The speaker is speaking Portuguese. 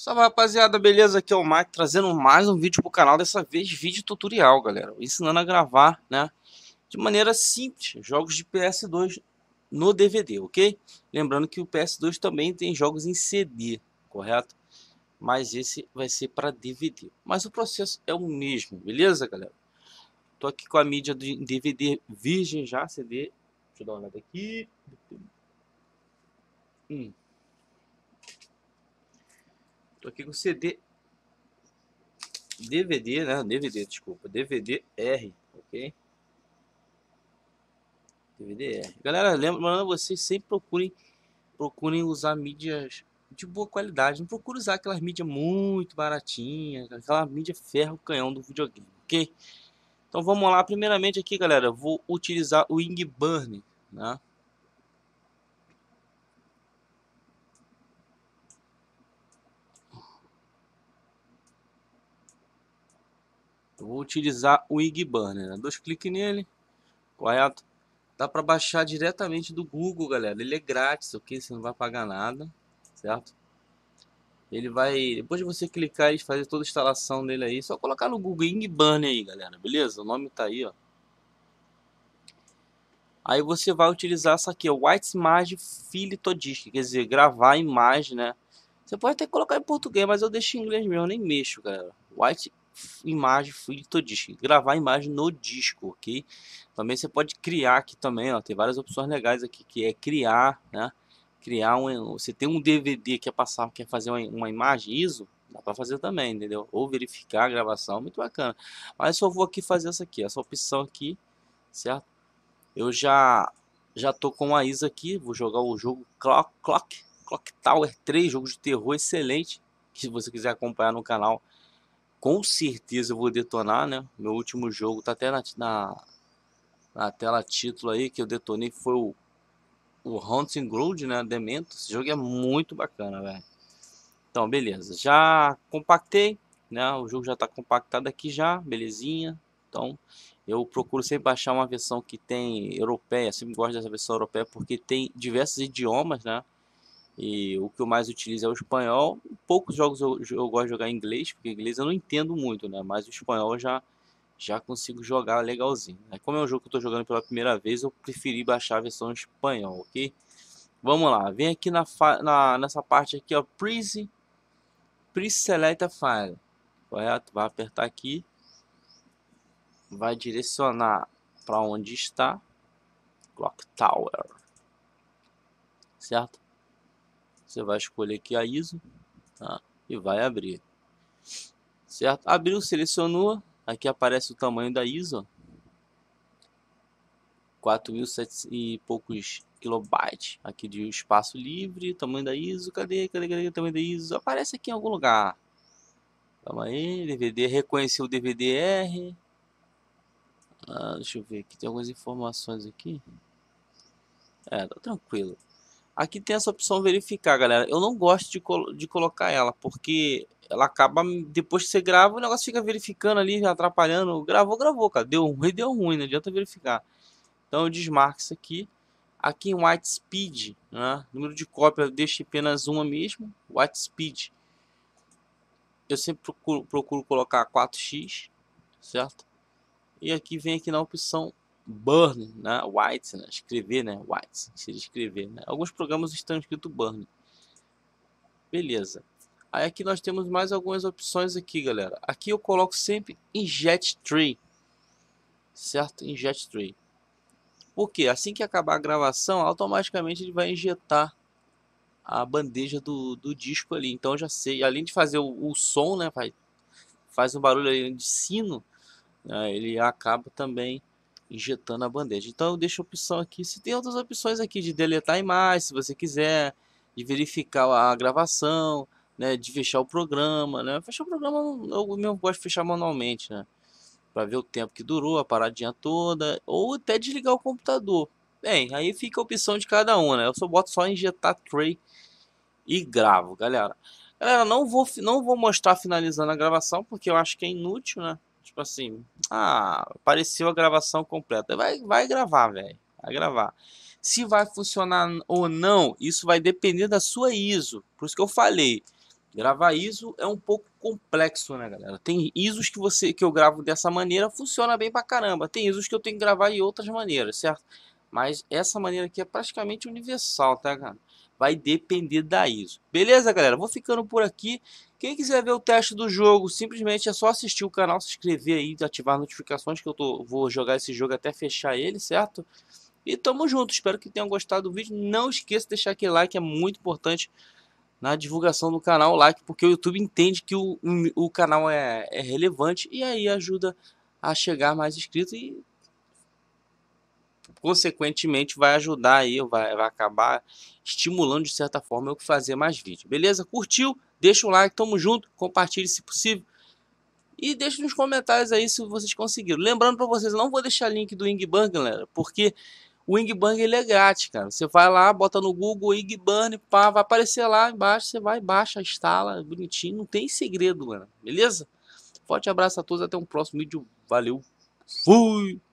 Salve rapaziada, beleza? Aqui é o Mike trazendo mais um vídeo pro canal, dessa vez vídeo tutorial, galera. Ensinando a gravar, né, de maneira simples, jogos de PS2 no DVD, ok? Lembrando que o PS2 também tem jogos em CD, correto? Mas esse vai ser para DVD. Mas o processo é o mesmo, beleza, galera? Tô aqui com a mídia de DVD virgem já, CD. Deixa eu dar uma olhada aqui. Hum. Tô aqui com CD DVD, né? DVD, desculpa, DVD R, ok? DVD R. Galera, lembrando vocês sempre procurem procurem usar mídias de boa qualidade, não procure usar aquelas mídias muito baratinhas, aquela mídia ferro canhão do videogame, ok? Então vamos lá, primeiramente aqui, galera, vou utilizar o Ingburn, né? Eu vou utilizar o Igburner, né? dois cliques nele, correto? É Dá para baixar diretamente do Google, galera. Ele é grátis, ok? Você não vai pagar nada, certo? Ele vai, depois de você clicar e fazer toda a instalação dele aí, só colocar no Google Igburner aí, galera, beleza? O nome tá aí, ó. Aí você vai utilizar essa aqui, o White Image Filtodisk, quer dizer, gravar a imagem, né? Você pode até colocar em português, mas eu deixo em inglês mesmo, nem mexo, galera. White imagem to disk, gravar imagem no disco, ok? Também você pode criar aqui também, ó, tem várias opções legais aqui, que é criar, né? Criar um, você tem um DVD que é passar, quer fazer uma, uma imagem ISO, dá para fazer também, entendeu? Ou verificar a gravação, muito bacana. Mas só vou aqui fazer essa aqui, essa opção aqui, certo? Eu já já tô com a ISO aqui, vou jogar o jogo Clock Clock Clock Tower 3, jogo de terror excelente, que se você quiser acompanhar no canal com certeza eu vou detonar, né? Meu último jogo tá até na, na, na tela título aí que eu detonei foi o, o Haunting Ground, né? Demento. Esse jogo é muito bacana, velho. Então, beleza. Já compactei, né? O jogo já tá compactado aqui já, belezinha. Então, eu procuro sempre baixar uma versão que tem europeia, sempre gosto dessa versão europeia porque tem diversos idiomas, né? E o que eu mais utilizo é o espanhol poucos jogos eu, eu gosto de jogar em inglês, porque inglês eu não entendo muito, né? Mas o espanhol eu já, já consigo jogar legalzinho. Né? Como é um jogo que eu estou jogando pela primeira vez, eu preferi baixar a versão em espanhol, ok? Vamos lá, vem aqui na, na nessa parte aqui, ó, Pre-Select File, correto? Vai apertar aqui, vai direcionar para onde está, Clock Tower, certo? Você vai escolher aqui a ISO, Tá? E vai abrir. Certo? Abriu, selecionou. Aqui aparece o tamanho da ISO. 4.700 e poucos kilobytes aqui de espaço livre, tamanho da ISO, cadê, cadê, cadê, tamanho da ISO, aparece aqui em algum lugar. Calma aí, DVD, reconheceu o DVD-R. Ah, deixa eu ver aqui, tem algumas informações aqui. É, tá tranquilo. Aqui tem essa opção verificar, galera. Eu não gosto de, col de colocar ela, porque ela acaba, depois que você grava, o negócio fica verificando ali, atrapalhando. Gravou, gravou, cara. Deu ruim, deu ruim, não adianta verificar. Então eu desmarco isso aqui. Aqui em White Speed, né? número de cópia deixe apenas uma mesmo, White Speed. Eu sempre procuro, procuro colocar 4x, certo? E aqui vem aqui na opção Burn, né? White, né? escrever, né? White, se escrever, né? Alguns programas estão escrito Burn. Beleza. Aí aqui nós temos mais algumas opções aqui, galera. Aqui eu coloco sempre Inject Tree, certo? Inject Tree. Porque assim que acabar a gravação, automaticamente ele vai injetar a bandeja do, do disco ali. Então já sei, além de fazer o, o som, né, faz, faz um barulho ali de sino, né? ele acaba também injetando a bandeja. Então eu deixo a opção aqui, se tem outras opções aqui de deletar a imagem, se você quiser, de verificar a gravação, né, de fechar o programa, né? Fechar o programa eu mesmo gosto de fechar manualmente, né? Para ver o tempo que durou a paradinha toda, ou até desligar o computador. Bem, aí fica a opção de cada um, né? Eu só boto só injetar tray e gravo, galera. Galera, não vou, não vou mostrar finalizando a gravação, porque eu acho que é inútil, né? Tipo assim, ah, apareceu a gravação completa. Vai, vai gravar, velho. Vai gravar. Se vai funcionar ou não, isso vai depender da sua ISO. Por isso que eu falei, gravar ISO é um pouco complexo, né, galera? Tem ISOs que você que eu gravo dessa maneira, funciona bem pra caramba. Tem ISOs que eu tenho que gravar de outras maneiras, certo? Mas essa maneira aqui é praticamente universal, tá, cara? Vai depender da ISO. Beleza, galera? Vou ficando por aqui. Quem quiser ver o teste do jogo, simplesmente é só assistir o canal, se inscrever aí, ativar as notificações que eu tô, vou jogar esse jogo até fechar ele, certo? E tamo junto. Espero que tenham gostado do vídeo. Não esqueça de deixar aquele like, é muito importante na divulgação do canal, like, porque o YouTube entende que o, o canal é, é relevante e aí ajuda a chegar mais inscritos e consequentemente vai ajudar aí, vai, vai acabar estimulando de certa forma eu fazer mais vídeo. Beleza? Curtiu? Deixa o like, tamo junto, compartilhe se possível. E deixa nos comentários aí se vocês conseguiram. Lembrando para vocês, não vou deixar link do Bang, galera, porque o Ingbank ele é grátis, cara. Você vai lá, bota no Google Bang, pá, vai aparecer lá embaixo, você vai, baixa, instala, bonitinho, não tem segredo, galera. Beleza? Forte abraço a todos, até um próximo vídeo. Valeu, fui!